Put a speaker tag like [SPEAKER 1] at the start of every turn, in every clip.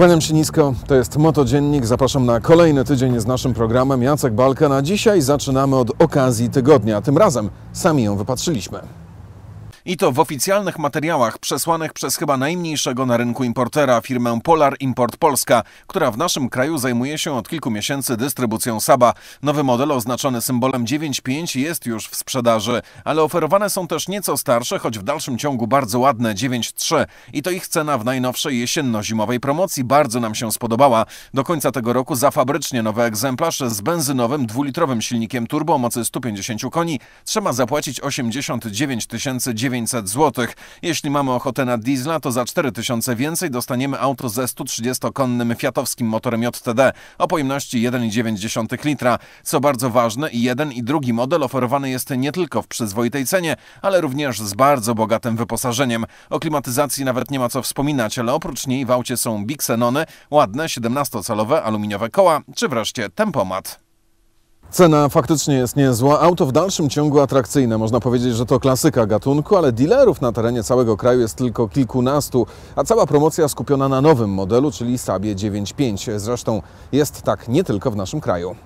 [SPEAKER 1] Kłaniam się nisko, to jest Motodziennik. Zapraszam na kolejny tydzień z naszym programem Jacek Balka. Na dzisiaj zaczynamy od okazji tygodnia. Tym razem sami ją wypatrzyliśmy. I to w oficjalnych materiałach przesłanych przez chyba najmniejszego na rynku importera, firmę Polar Import Polska, która w naszym kraju zajmuje się od kilku miesięcy dystrybucją Saba. Nowy model oznaczony symbolem 9.5 jest już w sprzedaży, ale oferowane są też nieco starsze, choć w dalszym ciągu bardzo ładne 9.3. I to ich cena w najnowszej jesienno-zimowej promocji bardzo nam się spodobała. Do końca tego roku za fabrycznie nowy egzemplarz z benzynowym dwulitrowym silnikiem turbo mocy 150 koni trzeba zapłacić 89 900 900 zł. Jeśli mamy ochotę na diesla, to za 4000 więcej dostaniemy auto ze 130-konnym fiatowskim motorem JTD o pojemności 1,9 litra. Co bardzo ważne, i jeden i drugi model oferowany jest nie tylko w przyzwoitej cenie, ale również z bardzo bogatym wyposażeniem. O klimatyzacji nawet nie ma co wspominać, ale oprócz niej w aucie są Bixenony, ładne 17-calowe aluminiowe koła, czy wreszcie tempomat. Cena faktycznie jest niezła, auto w dalszym ciągu atrakcyjne. Można powiedzieć, że to klasyka gatunku, ale dealerów na terenie całego kraju jest tylko kilkunastu, a cała promocja skupiona na nowym modelu, czyli Sabie 9.5. Zresztą jest tak nie tylko w naszym kraju.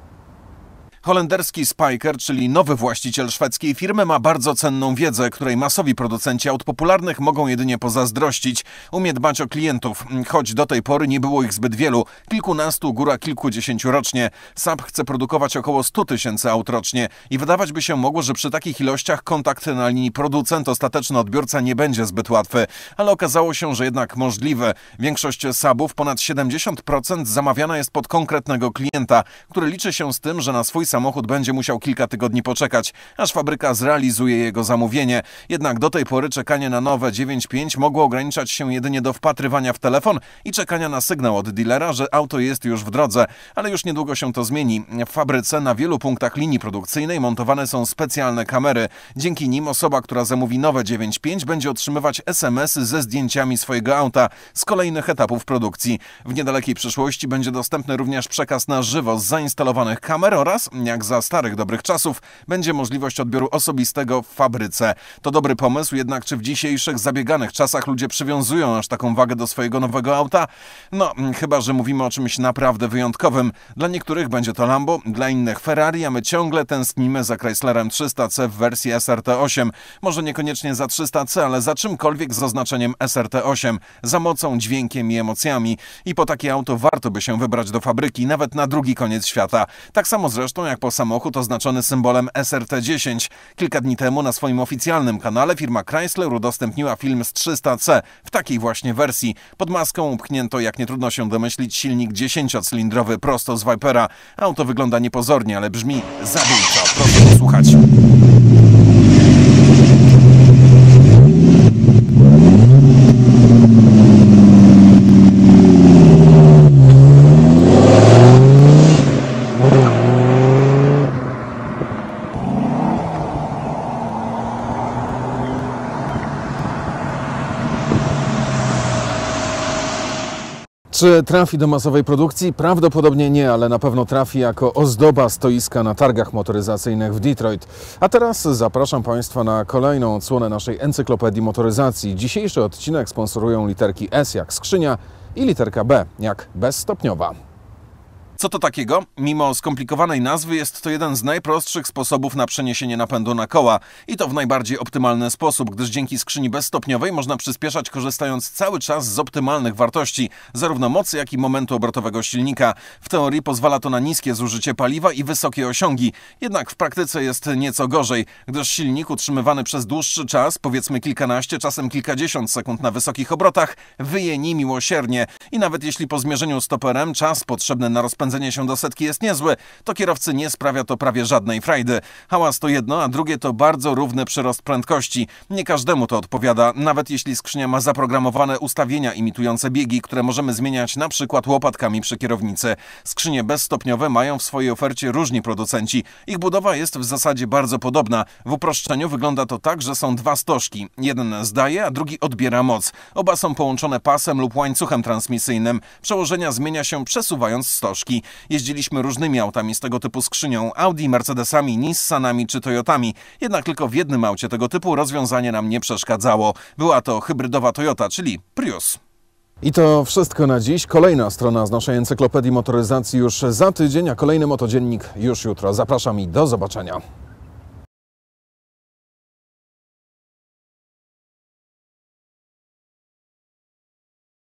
[SPEAKER 1] Holenderski Spiker, czyli nowy właściciel szwedzkiej firmy, ma bardzo cenną wiedzę, której masowi producenci aut popularnych mogą jedynie pozazdrościć. Umie dbać o klientów, choć do tej pory nie było ich zbyt wielu, kilkunastu, góra kilkudziesięciu rocznie. Saab chce produkować około 100 tysięcy aut rocznie i wydawać by się mogło, że przy takich ilościach kontakt na linii producent ostateczny odbiorca nie będzie zbyt łatwy, ale okazało się, że jednak możliwe. Większość SABów, ponad 70% zamawiana jest pod konkretnego klienta, który liczy się z tym, że na swój samochód będzie musiał kilka tygodni poczekać, aż fabryka zrealizuje jego zamówienie. Jednak do tej pory czekanie na nowe 9.5 mogło ograniczać się jedynie do wpatrywania w telefon i czekania na sygnał od dealera, że auto jest już w drodze. Ale już niedługo się to zmieni. W fabryce na wielu punktach linii produkcyjnej montowane są specjalne kamery. Dzięki nim osoba, która zamówi nowe 9.5 będzie otrzymywać SMS-y ze zdjęciami swojego auta z kolejnych etapów produkcji. W niedalekiej przyszłości będzie dostępny również przekaz na żywo z zainstalowanych kamer oraz jak za starych dobrych czasów, będzie możliwość odbioru osobistego w fabryce. To dobry pomysł, jednak czy w dzisiejszych zabieganych czasach ludzie przywiązują aż taką wagę do swojego nowego auta? No, mm, chyba, że mówimy o czymś naprawdę wyjątkowym. Dla niektórych będzie to Lambo, dla innych Ferrari, a my ciągle tęsknimy za Chryslerem 300C w wersji SRT8. Może niekoniecznie za 300C, ale za czymkolwiek z oznaczeniem SRT8. Za mocą, dźwiękiem i emocjami. I po takie auto warto by się wybrać do fabryki, nawet na drugi koniec świata. Tak samo zresztą jak cenach, po samochód oznaczony symbolem SRT10. Kilka dni temu na swoim oficjalnym kanale firma Chrysler udostępniła film z 300C w takiej właśnie wersji. Pod maską upchnięto, jak nie trudno się domyślić, silnik 10-cylindrowy prosto z Vipera. Auto wygląda niepozornie, ale brzmi zabójczo. Proszę posłuchać. Czy trafi do masowej produkcji? Prawdopodobnie nie, ale na pewno trafi jako ozdoba stoiska na targach motoryzacyjnych w Detroit. A teraz zapraszam Państwa na kolejną odsłonę naszej encyklopedii motoryzacji. Dzisiejszy odcinek sponsorują literki S jak skrzynia i literka B jak bezstopniowa. Co to takiego? Mimo skomplikowanej nazwy jest to jeden z najprostszych sposobów na przeniesienie napędu na koła i to w najbardziej optymalny sposób, gdyż dzięki skrzyni bezstopniowej można przyspieszać korzystając cały czas z optymalnych wartości, zarówno mocy, jak i momentu obrotowego silnika. W teorii pozwala to na niskie zużycie paliwa i wysokie osiągi, jednak w praktyce jest nieco gorzej, gdyż silnik utrzymywany przez dłuższy czas, powiedzmy kilkanaście, czasem kilkadziesiąt sekund na wysokich obrotach, wyje niemiłosiernie i nawet jeśli po zmierzeniu stoperem czas potrzebny na rozpędzenie rozpędzenie się do setki jest niezłe, to kierowcy nie sprawia to prawie żadnej frajdy. Hałas to jedno, a drugie to bardzo równy przyrost prędkości. Nie każdemu to odpowiada, nawet jeśli skrzynia ma zaprogramowane ustawienia imitujące biegi, które możemy zmieniać na przykład łopatkami przy kierownicy. Skrzynie bezstopniowe mają w swojej ofercie różni producenci. Ich budowa jest w zasadzie bardzo podobna. W uproszczeniu wygląda to tak, że są dwa stożki. Jeden zdaje, a drugi odbiera moc. Oba są połączone pasem lub łańcuchem transmisyjnym. Przełożenia zmienia się przesuwając stożki. Polski. Jeździliśmy różnymi autami z tego typu skrzynią, Audi, Mercedesami, Nissanami czy Toyotami. Jednak tylko w jednym aucie tego typu rozwiązanie nam nie przeszkadzało. Była to hybrydowa Toyota, czyli Prius. I to wszystko na dziś. Kolejna strona z naszej encyklopedii motoryzacji już za tydzień, a kolejny motodziennik już jutro. Zapraszam i do zobaczenia.